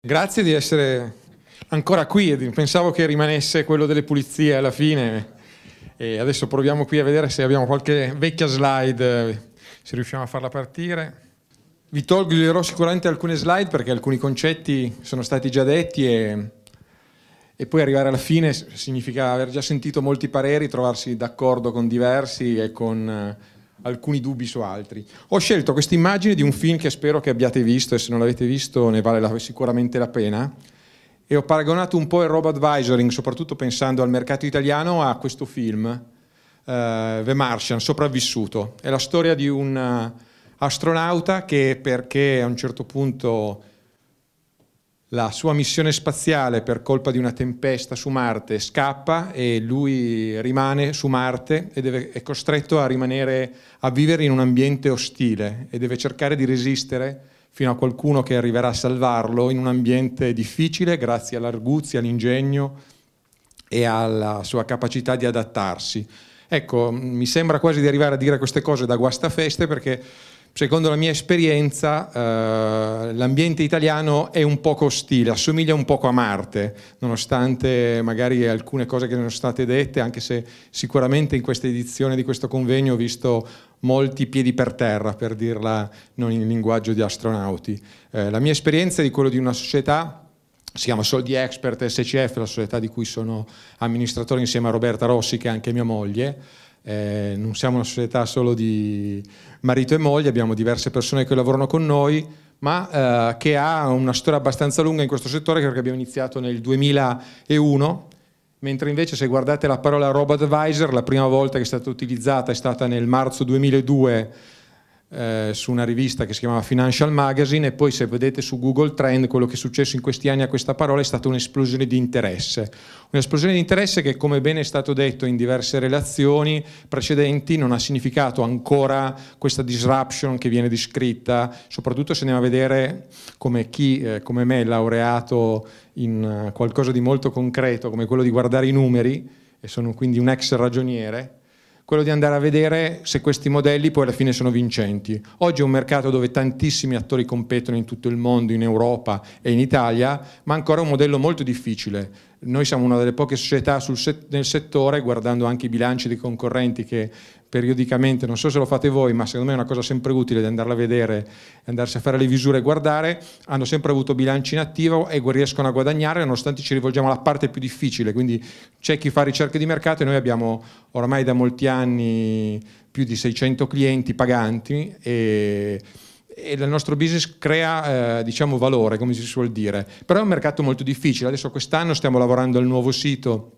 Grazie di essere ancora qui, pensavo che rimanesse quello delle pulizie alla fine e adesso proviamo qui a vedere se abbiamo qualche vecchia slide, se riusciamo a farla partire. Vi toglierò sicuramente alcune slide perché alcuni concetti sono stati già detti e, e poi arrivare alla fine significa aver già sentito molti pareri, trovarsi d'accordo con diversi e con alcuni dubbi su altri. Ho scelto questa immagine di un film che spero che abbiate visto e se non l'avete visto ne vale la, sicuramente la pena e ho paragonato un po' il robot advisoring, soprattutto pensando al mercato italiano, a questo film, eh, The Martian, sopravvissuto. È la storia di un eh, astronauta che perché a un certo punto la sua missione spaziale per colpa di una tempesta su Marte scappa e lui rimane su Marte e deve, è costretto a rimanere a vivere in un ambiente ostile e deve cercare di resistere fino a qualcuno che arriverà a salvarlo in un ambiente difficile grazie all'arguzia, all'ingegno e alla sua capacità di adattarsi. Ecco, mi sembra quasi di arrivare a dire queste cose da guastafeste perché secondo la mia esperienza eh, l'ambiente italiano è un poco ostile, assomiglia un poco a Marte, nonostante magari alcune cose che sono state dette, anche se sicuramente in questa edizione di questo convegno ho visto molti piedi per terra, per dirla non in linguaggio di astronauti. Eh, la mia esperienza è di quello di una società si chiama Soldi Expert SCF, la società di cui sono amministratore insieme a Roberta Rossi, che è anche mia moglie, eh, non siamo una società solo di marito e moglie, abbiamo diverse persone che lavorano con noi, ma eh, che ha una storia abbastanza lunga in questo settore perché abbiamo iniziato nel 2001, mentre invece se guardate la parola robot advisor, la prima volta che è stata utilizzata è stata nel marzo 2002 eh, su una rivista che si chiamava Financial Magazine e poi se vedete su Google Trend quello che è successo in questi anni a questa parola è stata un'esplosione di interesse. Un'esplosione di interesse che come bene è stato detto in diverse relazioni precedenti non ha significato ancora questa disruption che viene descritta, soprattutto se andiamo a vedere come chi, eh, come me, è laureato in eh, qualcosa di molto concreto come quello di guardare i numeri e sono quindi un ex ragioniere, quello di andare a vedere se questi modelli poi alla fine sono vincenti. Oggi è un mercato dove tantissimi attori competono in tutto il mondo, in Europa e in Italia, ma ancora un modello molto difficile noi siamo una delle poche società set, nel settore, guardando anche i bilanci dei concorrenti che periodicamente, non so se lo fate voi, ma secondo me è una cosa sempre utile di andarla a vedere, andarsi a fare le visure e guardare, hanno sempre avuto bilanci in attivo e riescono a guadagnare nonostante ci rivolgiamo alla parte più difficile, quindi c'è chi fa ricerche di mercato e noi abbiamo ormai da molti anni più di 600 clienti paganti e e il nostro business crea eh, diciamo valore, come si suol dire. Però è un mercato molto difficile. Adesso quest'anno stiamo lavorando al nuovo sito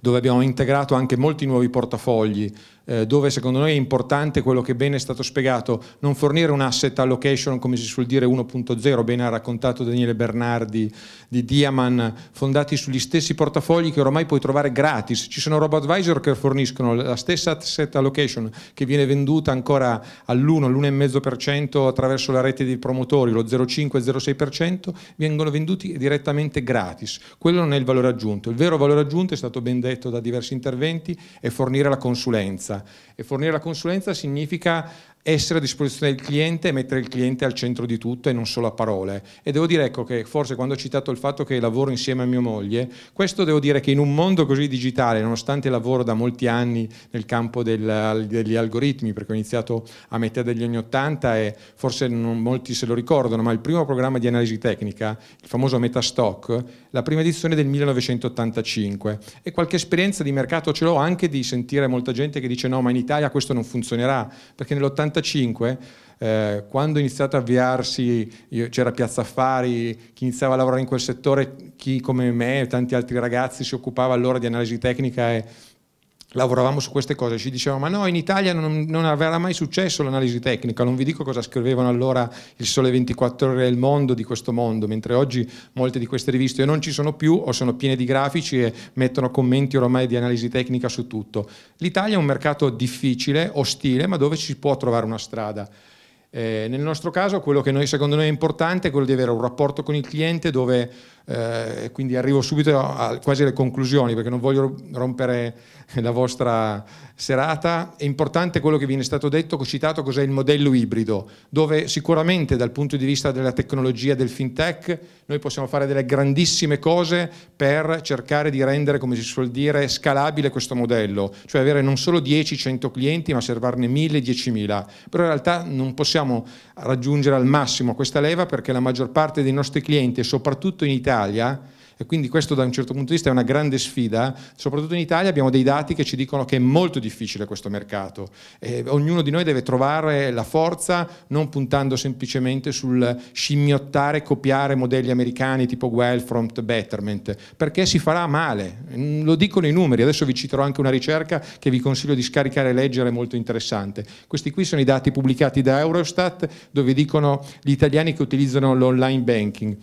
dove abbiamo integrato anche molti nuovi portafogli, eh, dove secondo noi è importante quello che bene è stato spiegato, non fornire un asset allocation come si suol dire 1.0, bene ha raccontato Daniele Bernardi di Diaman, fondati sugli stessi portafogli che ormai puoi trovare gratis. Ci sono robot advisor che forniscono la stessa asset allocation che viene venduta ancora all'1, all'1,5% attraverso la rete dei promotori, lo 0,5-0,6%, vengono venduti direttamente gratis. Quello non è il valore aggiunto. Il vero valore aggiunto è stato ben ben detto da diversi interventi, è fornire la consulenza. E fornire la consulenza significa essere a disposizione del cliente e mettere il cliente al centro di tutto e non solo a parole. E devo dire ecco, che forse quando ho citato il fatto che lavoro insieme a mia moglie, questo devo dire che in un mondo così digitale, nonostante lavoro da molti anni nel campo del, degli algoritmi, perché ho iniziato a metà degli anni Ottanta e forse non molti se lo ricordano, ma il primo programma di analisi tecnica, il famoso Metastock, la prima edizione del 1985 e qualche esperienza di mercato ce l'ho anche di sentire molta gente che dice no, ma in Italia questo non funzionerà, perché nell'85 1985 eh, quando è iniziato a avviarsi, io, c'era Piazza Affari, chi iniziava a lavorare in quel settore, chi come me e tanti altri ragazzi si occupava allora di analisi tecnica e lavoravamo su queste cose, ci dicevano ma no in Italia non, non, avrà mai successo l'analisi tecnica, non vi dico cosa scrivevano allora il Sole 24 ore del mondo di questo mondo, mentre oggi molte di queste riviste non ci sono più o sono piene di grafici e mettono commenti ormai di analisi tecnica su tutto. L'Italia è un mercato difficile, ostile, ma dove si può trovare una strada. Eh, nel nostro caso quello che noi, secondo noi è importante è quello di avere un rapporto con il cliente dove eh, quindi arrivo subito a, quasi alle conclusioni perché non voglio rompere la vostra serata. È importante quello che viene stato detto, citato, cos'è il modello ibrido, dove sicuramente dal punto di vista della tecnologia del fintech noi possiamo fare delle grandissime cose per cercare di rendere, come si suol dire, scalabile questo modello, cioè avere non solo 10-100 clienti ma servarne 1000-10.000. Però in realtà non possiamo raggiungere al massimo questa leva perché la maggior parte dei nostri clienti, soprattutto in Italia, Italia, e quindi questo da un certo punto di vista è una grande sfida, soprattutto in Italia abbiamo dei dati che ci dicono che è molto difficile questo mercato, e ognuno di noi deve trovare la forza non puntando semplicemente sul scimmiottare, copiare modelli americani tipo Wellfront, Betterment, perché si farà male, lo dicono i numeri, adesso vi citerò anche una ricerca che vi consiglio di scaricare e leggere, è molto interessante. Questi qui sono i dati pubblicati da Eurostat dove dicono gli italiani che utilizzano l'online banking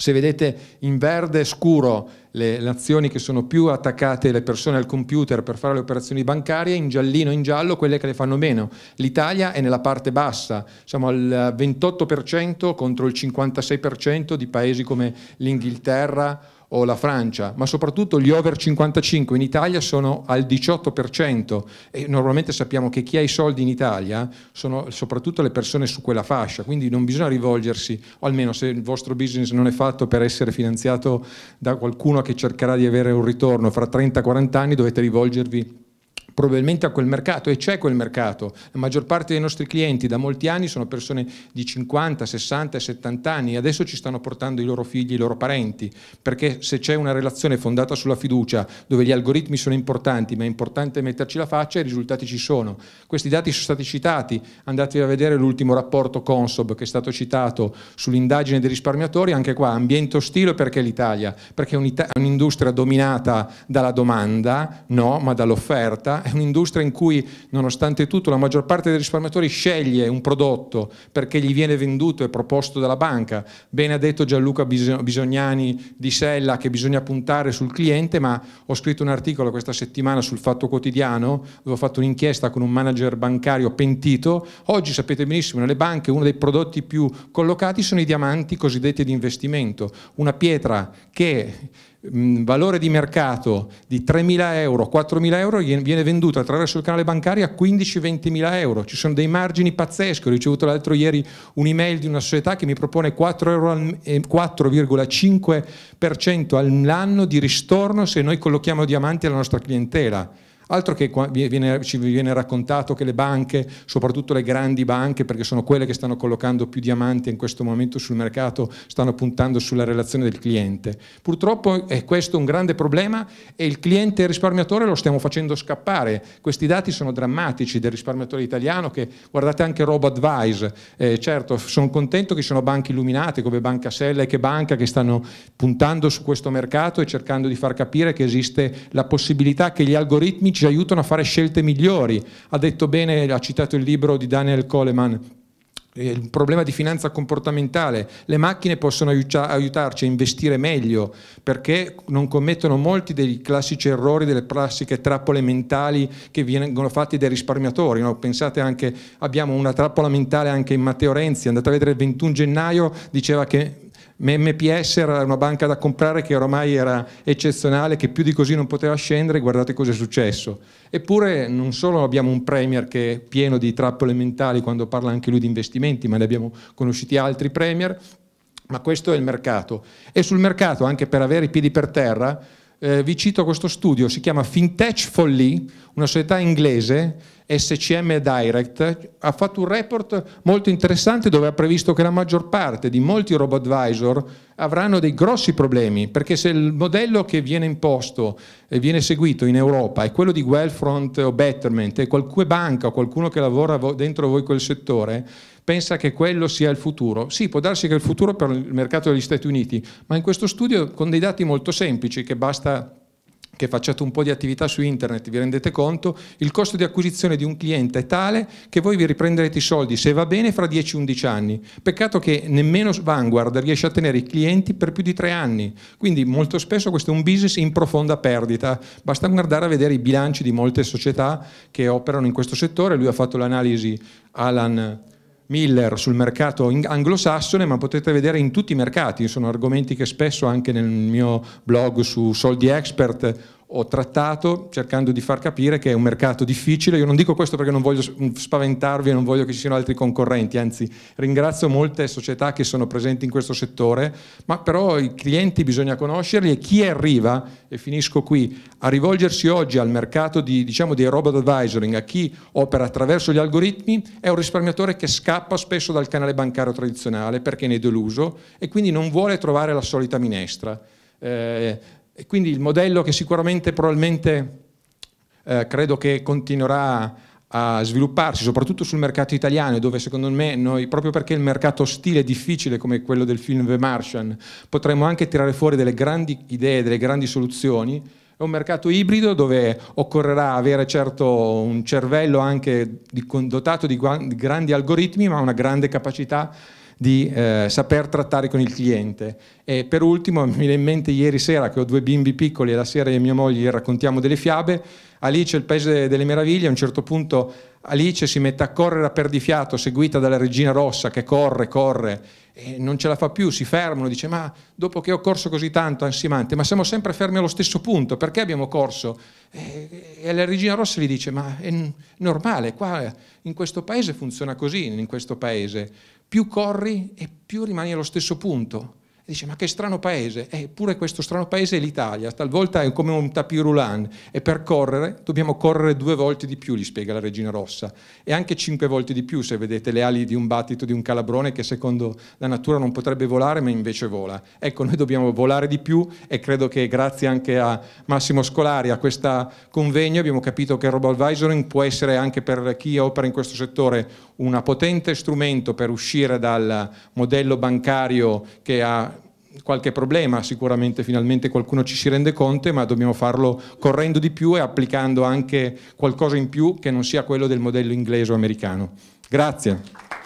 se vedete in verde scuro le nazioni che sono più attaccate le persone al computer per fare le operazioni bancarie, in giallino in giallo quelle che le fanno meno. L'Italia è nella parte bassa, siamo al 28% contro il 56% di paesi come l'Inghilterra o la Francia, ma soprattutto gli over 55 in Italia sono al 18% e normalmente sappiamo che chi ha i soldi in Italia sono soprattutto le persone su quella fascia, quindi non bisogna rivolgersi, o almeno se il vostro business non è fatto per essere finanziato da qualcuno che cercherà di avere un ritorno fra 30 40 anni, dovete rivolgervi probabilmente a quel mercato e c'è quel mercato. La maggior parte dei nostri clienti da molti anni sono persone di 50, 60 e 70 anni e adesso ci stanno portando i loro figli, i loro parenti, perché se c'è una relazione fondata sulla fiducia dove gli algoritmi sono importanti, ma è importante metterci la faccia, i risultati ci sono. Questi dati sono stati citati, andatevi a vedere l'ultimo rapporto Consob che è stato citato sull'indagine dei risparmiatori, anche qua ambiente ostile perché l'Italia? Perché è un'industria dominata dalla domanda, no, ma dall'offerta è un'industria in cui nonostante tutto la maggior parte dei risparmiatori sceglie un prodotto perché gli viene venduto e proposto dalla banca. Bene ha detto Gianluca Bisognani di Sella che bisogna puntare sul cliente, ma ho scritto un articolo questa settimana sul Fatto Quotidiano dove ho fatto un'inchiesta con un manager bancario pentito. Oggi sapete benissimo, nelle banche uno dei prodotti più collocati sono i diamanti cosiddetti di investimento, una pietra che mh, mm, valore di mercato di 3.000 euro, 4.000 euro, viene venduta attraverso il canale bancario a 15-20.000 euro. Ci sono dei margini pazzeschi. Ho ricevuto l'altro ieri un'email di una società che mi propone 4,5% eh, all'anno di ristorno se noi collochiamo diamanti alla nostra clientela. Altro che viene, ci viene raccontato che le banche, soprattutto le grandi banche, perché sono quelle che stanno collocando più diamanti in questo momento sul mercato, stanno puntando sulla relazione del cliente. Purtroppo è questo un grande problema e il cliente risparmiatore lo stiamo facendo scappare. Questi dati sono drammatici del risparmiatore italiano che, guardate anche RoboAdvise, eh, certo sono contento che ci sono banche illuminate come Banca Sella e che Banca che stanno puntando su questo mercato e cercando di far capire che esiste la possibilità che gli algoritmi ci aiutano a fare scelte migliori. Ha detto bene, ha citato il libro di Daniel Coleman, eh, il problema di finanza comportamentale, le macchine possono aiutarci a investire meglio perché non commettono molti dei classici errori, delle classiche trappole mentali che vengono fatte dai risparmiatori. No? Pensate anche, abbiamo una trappola mentale anche in Matteo Renzi, andate a vedere il 21 gennaio, diceva che MPS era una banca da comprare che oramai era eccezionale, che più di così non poteva scendere, guardate cosa è successo. Eppure non solo abbiamo un Premier che è pieno di trappole mentali quando parla anche lui di investimenti, ma ne abbiamo conosciuti altri Premier, ma questo è il mercato. E sul mercato, anche per avere i piedi per terra, eh, vi cito questo studio, si chiama Fintech Folly, una società inglese SCM Direct ha fatto un report molto interessante dove ha previsto che la maggior parte di molti robot advisor avranno dei grossi problemi perché se il modello che viene imposto e viene seguito in Europa è quello di Wellfront o Betterment e qualche banca o qualcuno che lavora dentro voi quel settore pensa che quello sia il futuro. Sì, può darsi che è il futuro per il mercato degli Stati Uniti, ma in questo studio con dei dati molto semplici che basta che facciate un po' di attività su internet vi rendete conto, il costo di acquisizione di un cliente è tale che voi vi riprenderete i soldi, se va bene, fra 10-11 anni. Peccato che nemmeno Vanguard riesce a tenere i clienti per più di tre anni, quindi molto spesso questo è un business in profonda perdita. Basta guardare a vedere i bilanci di molte società che operano in questo settore, lui ha fatto l'analisi Alan Miller sul mercato anglosassone, ma potete vedere in tutti i mercati, sono argomenti che spesso anche nel mio blog su Soldi Expert ho trattato cercando di far capire che è un mercato difficile. Io non dico questo perché non voglio mm, spaventarvi e non voglio che ci siano altri concorrenti, anzi ringrazio molte società che sono presenti in questo settore, ma però i clienti bisogna conoscerli e chi arriva, e finisco qui, a rivolgersi oggi al mercato di, diciamo, dei robot advisoring, a chi opera attraverso gli algoritmi, è un risparmiatore che scappa spesso dal canale bancario tradizionale perché ne è deluso e quindi non vuole trovare la solita minestra. Eh, e quindi il modello che sicuramente probabilmente eh, credo che continuerà a svilupparsi, soprattutto sul mercato italiano, dove secondo me noi, proprio perché il mercato ostile è difficile come quello del film The Martian, potremmo anche tirare fuori delle grandi idee, delle grandi soluzioni. È un mercato ibrido dove occorrerà avere certo un cervello anche dotato di grandi algoritmi, ma una grande capacità di di eh, saper trattare con il cliente. E per ultimo, mi viene in mente ieri sera che ho due bimbi piccoli e la sera io e mia moglie gli raccontiamo delle fiabe. Alice, il paese delle meraviglie, a un certo punto Alice si mette a correre a perdifiato, seguita dalla regina rossa che corre, corre e non ce la fa più, si fermano, dice ma dopo che ho corso così tanto, ansimante, ma siamo sempre fermi allo stesso punto, perché abbiamo corso? E, la regina rossa gli dice ma è normale, qua in questo paese funziona così, in questo paese più corri e più rimani allo stesso punto dice ma che strano paese, eppure eh, questo strano paese è l'Italia, talvolta è come un tapirulan e per correre dobbiamo correre due volte di più, gli spiega la Regina Rossa, e anche cinque volte di più se vedete le ali di un battito di un calabrone che secondo la natura non potrebbe volare ma invece vola. Ecco, noi dobbiamo volare di più e credo che grazie anche a Massimo Scolari, a questo convegno, abbiamo capito che il robo-advisoring può essere anche per chi opera in questo settore un potente strumento per uscire dal modello bancario che ha qualche problema, sicuramente finalmente qualcuno ci si rende conto, ma dobbiamo farlo correndo di più e applicando anche qualcosa in più che non sia quello del modello inglese o americano. Grazie.